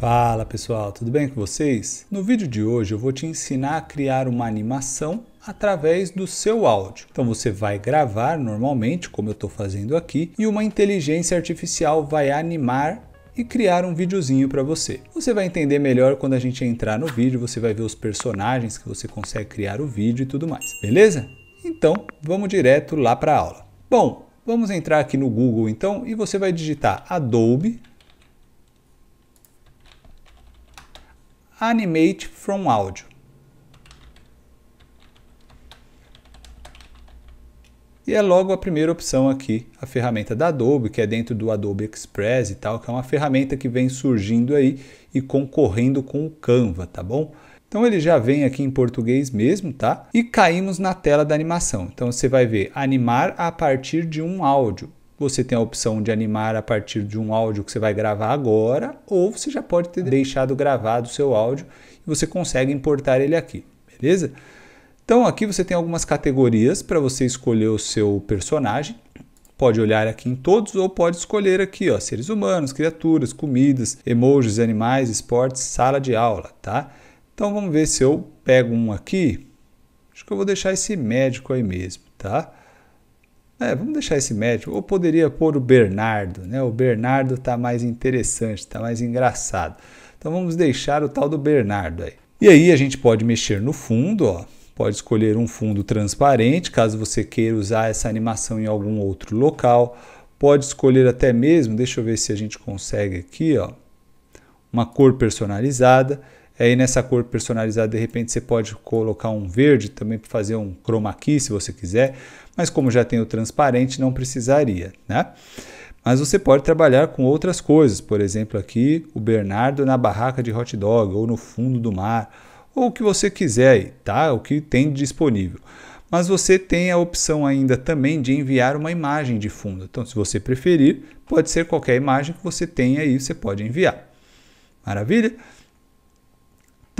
Fala pessoal, tudo bem com vocês? No vídeo de hoje eu vou te ensinar a criar uma animação através do seu áudio. Então você vai gravar normalmente, como eu estou fazendo aqui, e uma inteligência artificial vai animar e criar um videozinho para você. Você vai entender melhor quando a gente entrar no vídeo, você vai ver os personagens que você consegue criar o vídeo e tudo mais, beleza? Então vamos direto lá para a aula. Bom, vamos entrar aqui no Google então e você vai digitar Adobe Animate from Audio. E é logo a primeira opção aqui, a ferramenta da Adobe, que é dentro do Adobe Express e tal, que é uma ferramenta que vem surgindo aí e concorrendo com o Canva, tá bom? Então ele já vem aqui em português mesmo, tá? E caímos na tela da animação. Então você vai ver animar a partir de um áudio. Você tem a opção de animar a partir de um áudio que você vai gravar agora, ou você já pode ter deixado gravado o seu áudio e você consegue importar ele aqui, beleza? Então aqui você tem algumas categorias para você escolher o seu personagem. Pode olhar aqui em todos ou pode escolher aqui, ó, seres humanos, criaturas, comidas, emojis, animais, esportes, sala de aula, tá? Então vamos ver se eu pego um aqui. Acho que eu vou deixar esse médico aí mesmo, tá? É, vamos deixar esse médico. Ou poderia pôr o Bernardo, né? O Bernardo tá mais interessante, tá mais engraçado. Então vamos deixar o tal do Bernardo aí. E aí a gente pode mexer no fundo, ó. Pode escolher um fundo transparente, caso você queira usar essa animação em algum outro local. Pode escolher até mesmo, deixa eu ver se a gente consegue aqui, ó, uma cor personalizada. Aí nessa cor personalizada, de repente você pode colocar um verde também para fazer um chroma key, se você quiser, mas como já tem o transparente, não precisaria, né? Mas você pode trabalhar com outras coisas, por exemplo, aqui o Bernardo na barraca de hot dog ou no fundo do mar, ou o que você quiser aí, tá? O que tem disponível mas você tem a opção ainda também de enviar uma imagem de fundo. Então, se você preferir, pode ser qualquer imagem que você tenha aí, você pode enviar. Maravilha?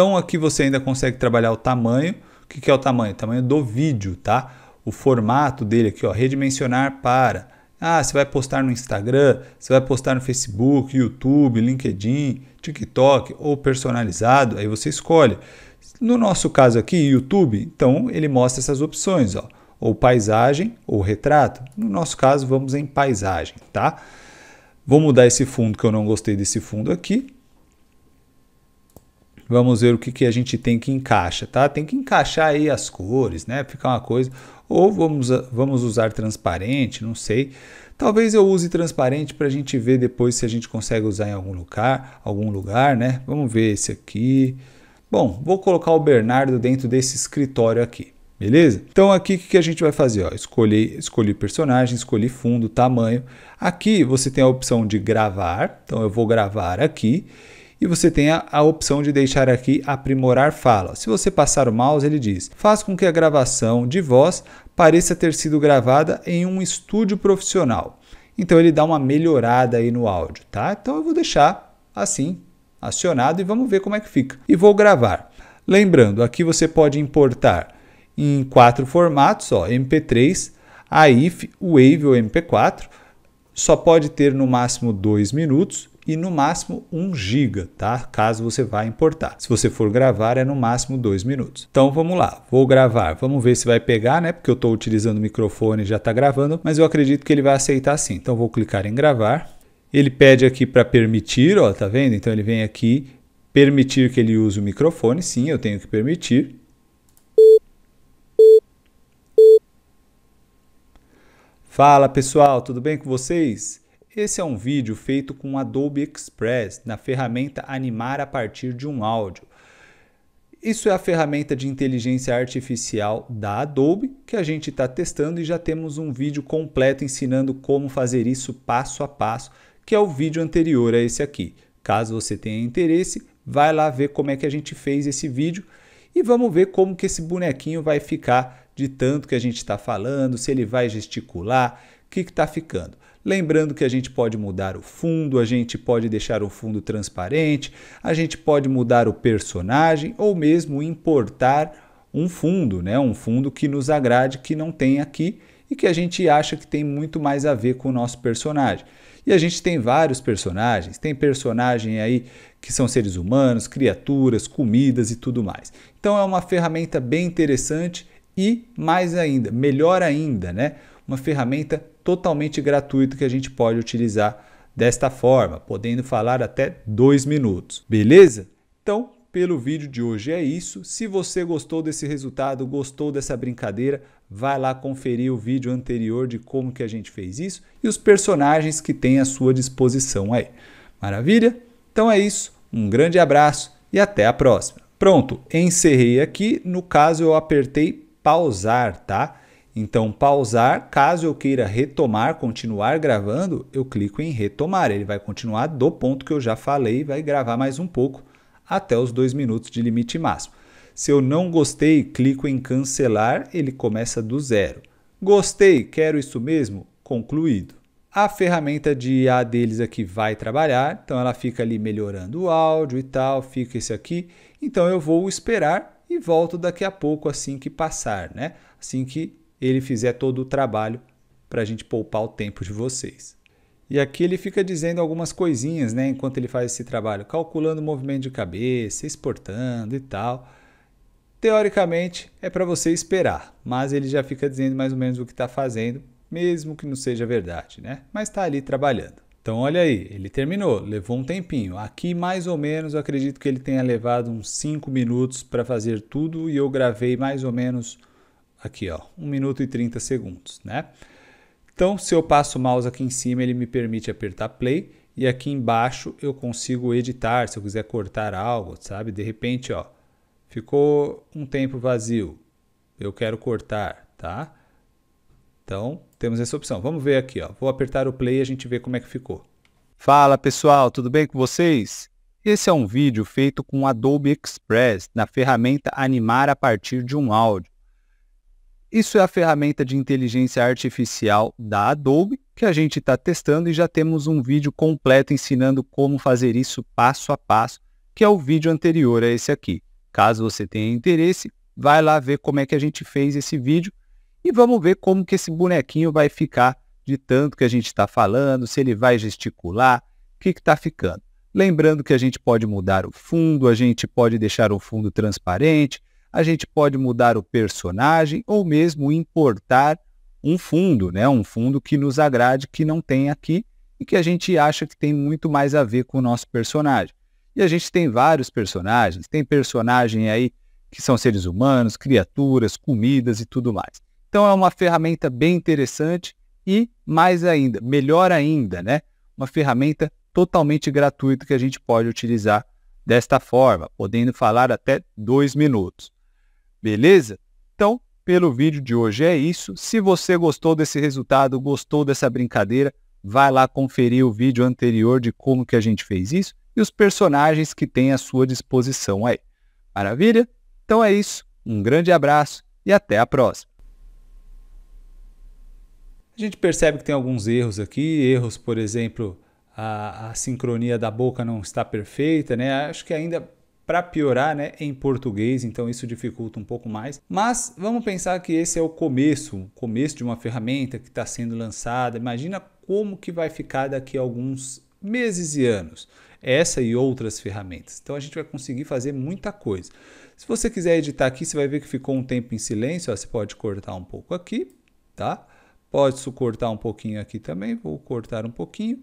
Então aqui você ainda consegue trabalhar o tamanho. O que, é o tamanho? O tamanho do vídeo, tá? O formato dele aqui, ó, redimensionar para. Ah, você vai postar no Instagram, você vai postar no Facebook, YouTube, LinkedIn, TikTok ou personalizado, aí você escolhe. No nosso caso aqui, YouTube, então ele mostra essas opções, ó, ou paisagem ou retrato. No nosso caso, vamos em paisagem, tá? Vou mudar esse fundo que eu não gostei desse fundo aqui. Vamos ver o que, que a gente tem que encaixa, tá? Tem que encaixar aí as cores, né? Ficar uma coisa. Ou vamos, vamos usar transparente, não sei. Talvez eu use transparente para a gente ver depois se a gente consegue usar em algum lugar, algum lugar, né? Vamos ver esse aqui. Bom, vou colocar o Bernardo dentro desse escritório aqui. Beleza? Então aqui o que, que a gente vai fazer? Ó, escolhi, escolhi personagem, escolhi fundo, tamanho. Aqui você tem a opção de gravar. Então eu vou gravar aqui e você tem a, a opção de deixar aqui aprimorar fala. Se você passar o mouse, ele diz: faz com que a gravação de voz pareça ter sido gravada em um estúdio profissional. Então ele dá uma melhorada aí no áudio, tá? Então eu vou deixar assim, acionado e vamos ver como é que fica. E vou gravar. Lembrando, aqui você pode importar em quatro formatos, ó, MP3, AIF, Wave ou MP4. Só pode ter no máximo dois minutos e no máximo 1 GB, tá? Caso você vá importar. Se você for gravar, é no máximo 2 minutos. Então vamos lá, vou gravar. Vamos ver se vai pegar, né? Porque eu estou utilizando o microfone e já está gravando, mas eu acredito que ele vai aceitar sim. Então vou clicar em gravar. Ele pede aqui para permitir, ó, tá vendo? Então ele vem aqui permitir que ele use o microfone. Sim, eu tenho que permitir. Fala pessoal, tudo bem com vocês? Esse é um vídeo feito com Adobe Express, na ferramenta Animar a partir de um áudio. Isso é a ferramenta de inteligência artificial da Adobe que a gente está testando e já temos um vídeo completo ensinando como fazer isso passo a passo, que é o vídeo anterior a esse aqui. Caso você tenha interesse, vai lá ver como é que a gente fez esse vídeo e vamos ver como que esse bonequinho vai ficar de tanto que a gente está falando, se ele vai gesticular, o que está ficando. Lembrando que a gente pode mudar o fundo, a gente pode deixar o fundo transparente, a gente pode mudar o personagem ou mesmo importar um fundo, né? um fundo que nos agrade, que não tem aqui e que a gente acha que tem muito mais a ver com o nosso personagem. E a gente tem vários personagens, tem personagem aí que são seres humanos, criaturas, comidas e tudo mais. Então é uma ferramenta bem interessante e mais ainda, melhor ainda, né? Uma ferramenta totalmente gratuito que a gente pode utilizar desta forma, podendo falar até dois minutos. Beleza? Então, pelo vídeo de hoje é isso. Se você gostou desse resultado, gostou dessa brincadeira, vai lá conferir o vídeo anterior de como que a gente fez isso e os personagens que tem à sua disposição aí. Maravilha? Então é isso. Um grande abraço e até a próxima. Pronto, encerrei aqui. No caso, eu apertei pausar, tá? Então, pausar, caso eu queira retomar, continuar gravando, eu clico em retomar. Ele vai continuar do ponto que eu já falei e vai gravar mais um pouco até os dois minutos de limite máximo. Se eu não gostei, clico em cancelar, ele começa do zero. Gostei, quero isso mesmo? Concluído. A ferramenta de IA deles aqui vai trabalhar, então ela fica ali melhorando o áudio e tal, fica esse aqui. Então eu vou esperar e volto daqui a pouco assim que passar, né? Assim que ele fizer todo o trabalho para a gente poupar o tempo de vocês. E aqui ele fica dizendo algumas coisinhas, né, enquanto ele faz esse trabalho, calculando o movimento de cabeça, exportando e tal. Teoricamente é para você esperar, mas ele já fica dizendo mais ou menos o que está fazendo, mesmo que não seja verdade, né? Mas está ali trabalhando. Então olha aí, ele terminou, levou um tempinho. Aqui mais ou menos eu acredito que ele tenha levado uns 5 minutos para fazer tudo e eu gravei mais ou menos aqui, ó, 1 minuto e 30 segundos, né? Então, se eu passo o mouse aqui em cima, ele me permite apertar play e aqui embaixo eu consigo editar, se eu quiser cortar algo, sabe? De repente, ó, ficou um tempo vazio, eu quero cortar, tá? Então, temos essa opção. Vamos ver aqui, ó. Vou apertar o play e a gente vê como é que ficou. Fala, pessoal, tudo bem com vocês? Esse é um vídeo feito com Adobe Express, na ferramenta Animar a partir de um áudio. Isso é a ferramenta de inteligência artificial da Adobe que a gente está testando e já temos um vídeo completo ensinando como fazer isso passo a passo, que é o vídeo anterior a esse aqui. Caso você tenha interesse, vai lá ver como é que a gente fez esse vídeo e vamos ver como que esse bonequinho vai ficar de tanto que a gente está falando, se ele vai gesticular, o que está ficando. Lembrando que a gente pode mudar o fundo, a gente pode deixar o fundo transparente, a gente pode mudar o personagem ou mesmo importar um fundo, né? um fundo que nos agrade, que não tem aqui e que a gente acha que tem muito mais a ver com o nosso personagem. E a gente tem vários personagens, tem personagem aí que são seres humanos, criaturas, comidas e tudo mais. Então é uma ferramenta bem interessante e mais ainda, melhor ainda, né? Uma ferramenta totalmente gratuita que a gente pode utilizar desta forma, podendo falar até dois minutos. Beleza? Então, pelo vídeo de hoje é isso. Se você gostou desse resultado, gostou dessa brincadeira, vai lá conferir o vídeo anterior de como que a gente fez isso e os personagens que tem à sua disposição aí. Maravilha? Então é isso. Um grande abraço e até a próxima. A gente percebe que tem alguns erros aqui, erros, por exemplo, a, a sincronia da boca não está perfeita, né? Acho que ainda para piorar, né, em português, então isso dificulta um pouco mais. Mas vamos pensar que esse é o começo, começo de uma ferramenta que está sendo lançada. Imagina como que vai ficar daqui a alguns meses e anos. Essa e outras ferramentas. Então a gente vai conseguir fazer muita coisa. Se você quiser editar aqui, você vai ver que ficou um tempo em silêncio. Ó, você pode cortar um pouco aqui, tá? Pode cortar um pouquinho aqui também. Vou cortar um pouquinho.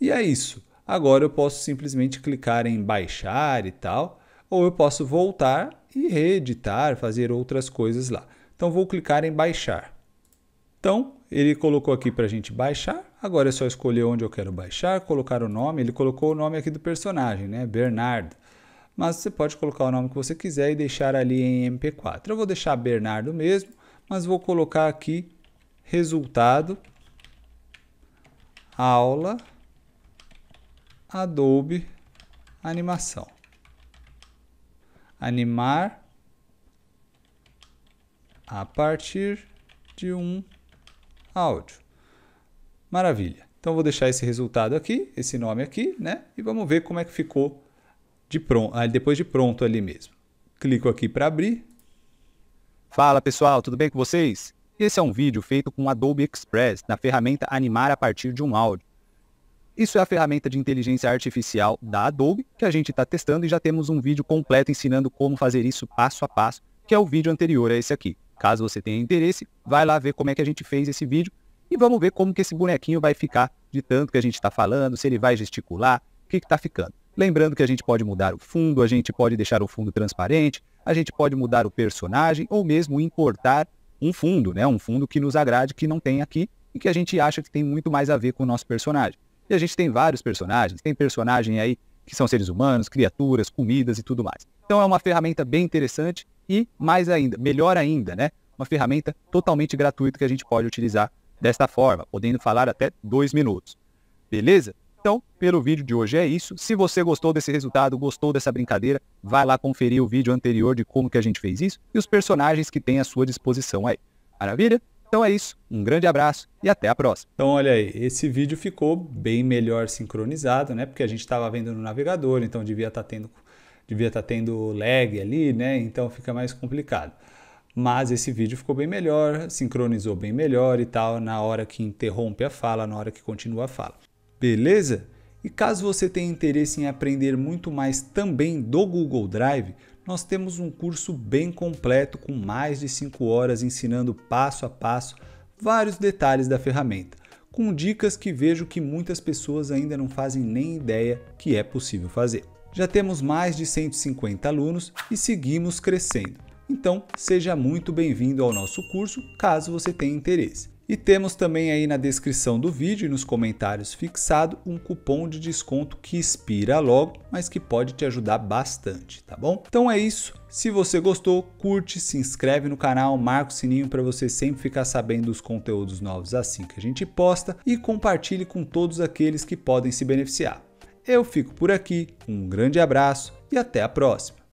E é isso. Agora eu posso simplesmente clicar em baixar e tal, ou eu posso voltar e reeditar, fazer outras coisas lá. Então vou clicar em baixar. Então ele colocou aqui para a gente baixar. Agora é só escolher onde eu quero baixar, colocar o nome. Ele colocou o nome aqui do personagem, né? Bernardo. Mas você pode colocar o nome que você quiser e deixar ali em MP4. Eu vou deixar Bernardo mesmo, mas vou colocar aqui resultado aula Adobe Animação. Animar a partir de um áudio. Maravilha. Então vou deixar esse resultado aqui, esse nome aqui, né? E vamos ver como é que ficou de pronto, ah, depois de pronto ali mesmo. Clico aqui para abrir. Fala pessoal, tudo bem com vocês? Esse é um vídeo feito com Adobe Express na ferramenta Animar a partir de um áudio. Isso é a ferramenta de inteligência artificial da Adobe que a gente está testando e já temos um vídeo completo ensinando como fazer isso passo a passo, que é o vídeo anterior a esse aqui. Caso você tenha interesse, vai lá ver como é que a gente fez esse vídeo e vamos ver como que esse bonequinho vai ficar de tanto que a gente está falando, se ele vai gesticular, o que está ficando. Lembrando que a gente pode mudar o fundo, a gente pode deixar o fundo transparente, a gente pode mudar o personagem ou mesmo importar um fundo, né? um fundo que nos agrade, que não tem aqui e que a gente acha que tem muito mais a ver com o nosso personagem. E a gente tem vários personagens, tem personagem aí que são seres humanos, criaturas, comidas e tudo mais. Então é uma ferramenta bem interessante e mais ainda, melhor ainda, né? Uma ferramenta totalmente gratuita que a gente pode utilizar desta forma, podendo falar até dois minutos. Beleza? Então, pelo vídeo de hoje é isso. Se você gostou desse resultado, gostou dessa brincadeira, vai lá conferir o vídeo anterior de como que a gente fez isso e os personagens que tem à sua disposição aí. Maravilha? Então é isso, um grande abraço e até a próxima. Então olha aí, esse vídeo ficou bem melhor sincronizado, né? Porque a gente estava vendo no navegador, então devia estar tá tendo devia estar tá tendo lag ali, né? Então fica mais complicado. Mas esse vídeo ficou bem melhor, sincronizou bem melhor e tal, na hora que interrompe a fala, na hora que continua a fala. Beleza? E caso você tenha interesse em aprender muito mais também do Google Drive, nós temos um curso bem completo com mais de 5 horas ensinando passo a passo vários detalhes da ferramenta, com dicas que vejo que muitas pessoas ainda não fazem nem ideia que é possível fazer. Já temos mais de 150 alunos e seguimos crescendo. Então, seja muito bem-vindo ao nosso curso, caso você tenha interesse. E temos também aí na descrição do vídeo e nos comentários fixado um cupom de desconto que expira logo, mas que pode te ajudar bastante, tá bom? Então é isso. Se você gostou, curte, se inscreve no canal, marca o sininho para você sempre ficar sabendo dos conteúdos novos assim que a gente posta e compartilhe com todos aqueles que podem se beneficiar. Eu fico por aqui, um grande abraço e até a próxima.